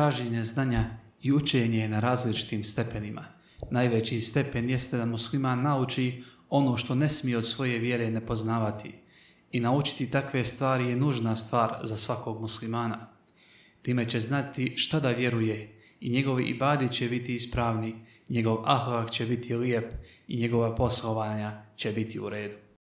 traženje znanja i učenje na različitim stepenima. Najveći stepen jeste da musliman nauči ono što ne smije od svoje vjere ne poznavati. I naučiti takve stvari je nužna stvar za svakog muslimana. Time će znati šta da vjeruje i njegovi ibadi će biti ispravni, njegov ahlak će biti lijep i njegova poslovanja će biti u redu.